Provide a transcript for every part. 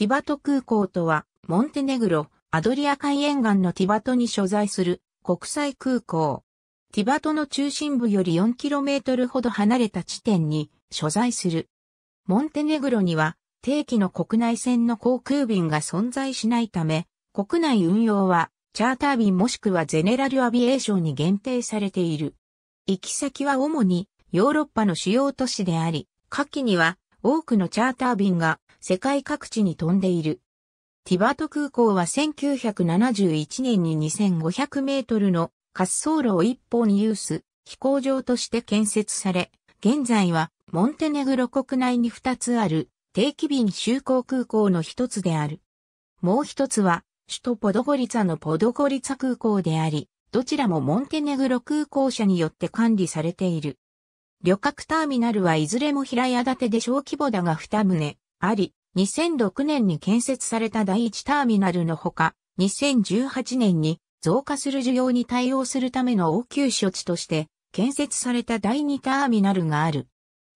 ティバト空港とは、モンテネグロ、アドリア海沿岸のティバトに所在する国際空港。ティバトの中心部より 4km ほど離れた地点に所在する。モンテネグロには定期の国内線の航空便が存在しないため、国内運用はチャーター便もしくはゼネラルアビエーションに限定されている。行き先は主にヨーロッパの主要都市であり、下記には多くのチャーター便が世界各地に飛んでいる。ティバート空港は1971年に2500メートルの滑走路を一本有す飛行場として建設され、現在はモンテネグロ国内に2つある定期便就航空港の一つである。もう一つは首都ポドゴリツァのポドゴリツァ空港であり、どちらもモンテネグロ空港社によって管理されている。旅客ターミナルはいずれも平屋建てで小規模だが2棟あり、2006年に建設された第1ターミナルのほか、2018年に増加する需要に対応するための応急処置として建設された第2ターミナルがある。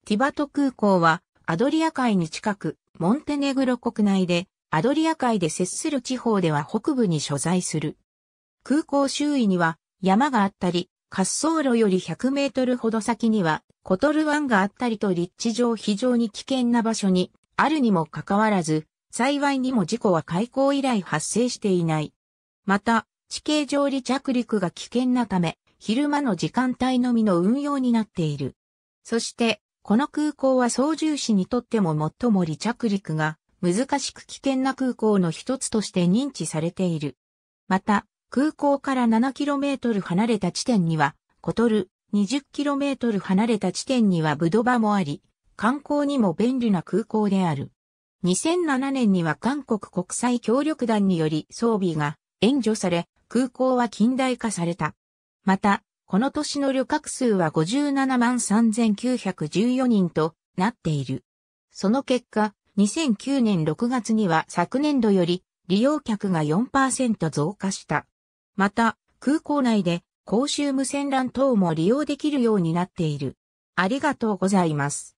ティバト空港はアドリア海に近く、モンテネグロ国内で、アドリア海で接する地方では北部に所在する。空港周囲には山があったり、滑走路より100メートルほど先にはコトル湾があったりと立地上非常に危険な場所にあるにもかかわらず、幸いにも事故は開港以来発生していない。また、地形上離着陸が危険なため、昼間の時間帯のみの運用になっている。そして、この空港は操縦士にとっても最も離着陸が難しく危険な空港の一つとして認知されている。また、空港から 7km 離れた地点には、コトル、20km 離れた地点にはブドバもあり、観光にも便利な空港である。2007年には韓国国際協力団により装備が援助され、空港は近代化された。また、この年の旅客数は57万3914人となっている。その結果、2009年6月には昨年度より利用客が4%増加した。また、空港内で公衆無線 LAN 等も利用できるようになっている。ありがとうございます。